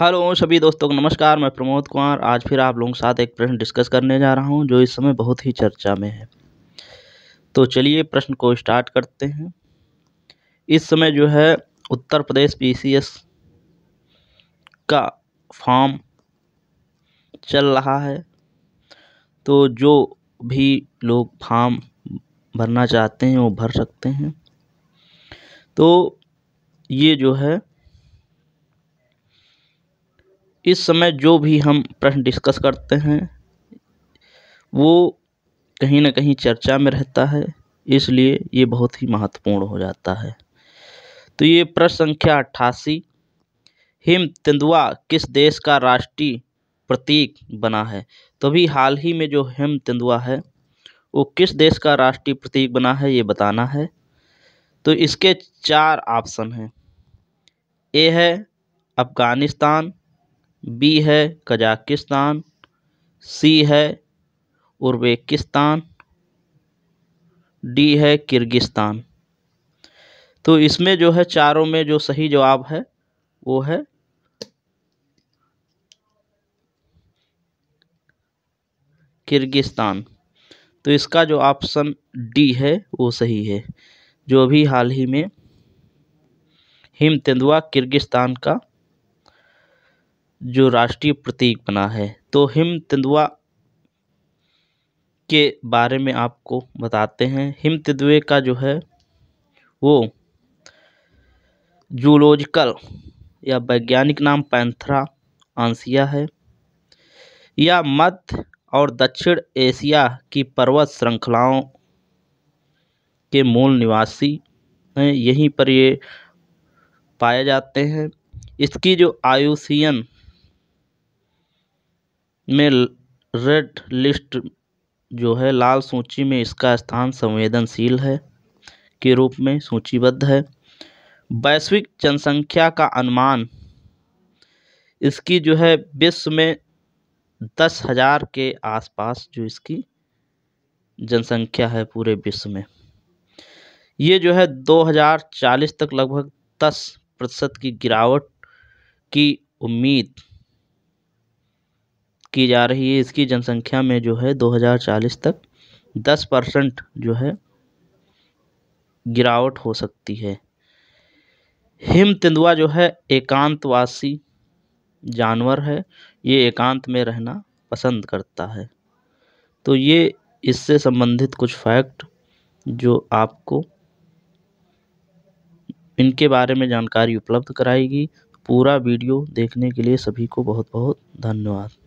hello सभी दोस्तों को नमस्कार मैं प्रमोद कुमार आज फिर आप लोगों के साथ एक प्रश्न डिस्कस करने जा रहा हूं जो इस समय बहुत ही चर्चा में है तो चलिए प्रश्न को स्टार्ट करते हैं इस समय जो है उत्तर प्रदेश पीसीएस का फॉर्म चल रहा है तो जो भी लोग फॉर्म भरना चाहते हैं वो भर सकते हैं तो ये जो है इस समय जो भी हम प्रश्न डिस्कस करते हैं वो कहीं ना कहीं चर्चा में रहता है इसलिए ये बहुत ही महत्वपूर्ण हो जाता है तो ये प्रश्न संख्या अट्ठासी हिम तेंदुआ किस देश का राष्ट्रीय प्रतीक बना है तो अभी हाल ही में जो हिम तेंदुआ है वो किस देश का राष्ट्रीय प्रतीक बना है ये बताना है तो इसके चार ऑप्शन हैं ए है अफ़गानिस्तान बी है कजाकिस्तान सी है उर्बेकिस्तान डी है किर्गिस्तान तो इसमें जो है चारों में जो सही जवाब है वो है किर्गिस्तान तो इसका जो ऑप्शन डी है वो सही है जो अभी हाल ही में हिम तेंदुआ किर्गिस्तान का जो राष्ट्रीय प्रतीक बना है तो हिम तेंदुआ के बारे में आपको बताते हैं हिम तेंदुए का जो है वो जूलॉजिकल या वैज्ञानिक नाम पैंथरा आंसिया है या मध्य और दक्षिण एशिया की पर्वत श्रृंखलाओं के मूल निवासी हैं यहीं पर ये पाए जाते हैं इसकी जो आयुसियन में रेड लिस्ट जो है लाल सूची में इसका स्थान संवेदनशील है के रूप में सूचीबद्ध है वैश्विक जनसंख्या का अनुमान इसकी जो है विश्व में दस हज़ार के आसपास जो इसकी जनसंख्या है पूरे विश्व में ये जो है 2040 तक लगभग 10 प्रतिशत की गिरावट की उम्मीद की जा रही है इसकी जनसंख्या में जो है दो हज़ार चालीस तक दस परसेंट जो है गिरावट हो सकती है हिम तेंदुआ जो है एकांतवासी जानवर है ये एकांत में रहना पसंद करता है तो ये इससे संबंधित कुछ फैक्ट जो आपको इनके बारे में जानकारी उपलब्ध कराएगी पूरा वीडियो देखने के लिए सभी को बहुत बहुत धन्यवाद